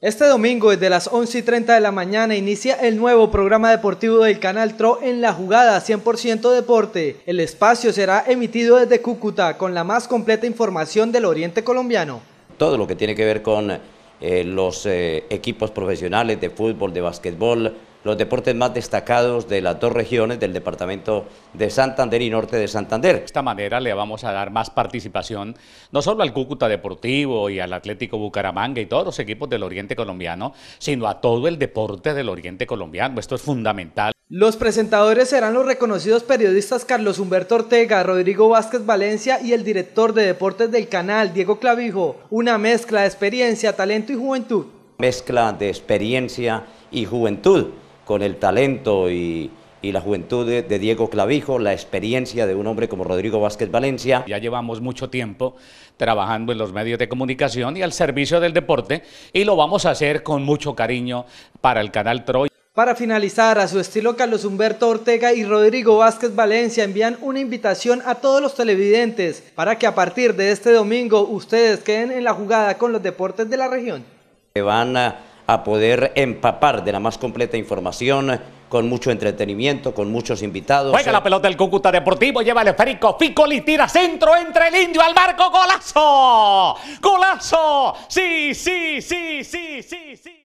Este domingo desde las 11 y 30 de la mañana inicia el nuevo programa deportivo del canal TRO en la jugada 100% deporte. El espacio será emitido desde Cúcuta con la más completa información del oriente colombiano. Todo lo que tiene que ver con eh, los eh, equipos profesionales de fútbol, de básquetbol, los deportes más destacados de las dos regiones del departamento de Santander y norte de Santander. De esta manera le vamos a dar más participación no solo al Cúcuta Deportivo y al Atlético Bucaramanga y todos los equipos del Oriente Colombiano, sino a todo el deporte del Oriente Colombiano. Esto es fundamental. Los presentadores serán los reconocidos periodistas Carlos Humberto Ortega, Rodrigo Vázquez Valencia y el director de deportes del canal, Diego Clavijo. Una mezcla de experiencia, talento y juventud. Mezcla de experiencia y juventud con el talento y, la juventud de, Diego Clavijo, la experiencia de un hombre como Rodrigo Vázquez Valencia. Ya llevamos mucho tiempo trabajando en los medios de comunicación y al servicio del deporte y lo vamos a hacer con mucho cariño para el canal Troy. Para finalizar, a su estilo Carlos Humberto Ortega y Rodrigo Vázquez Valencia envían una invitación a todos los televidentes para que a partir de este domingo ustedes queden en la jugada con los deportes de la región. van a a poder empapar de la más completa información, con mucho entretenimiento, con muchos invitados. Juega la pelota del Cúcuta Deportivo, lleva el esférico, tira centro entre el indio al marco, golazo, golazo, sí, sí, sí, sí, sí, sí.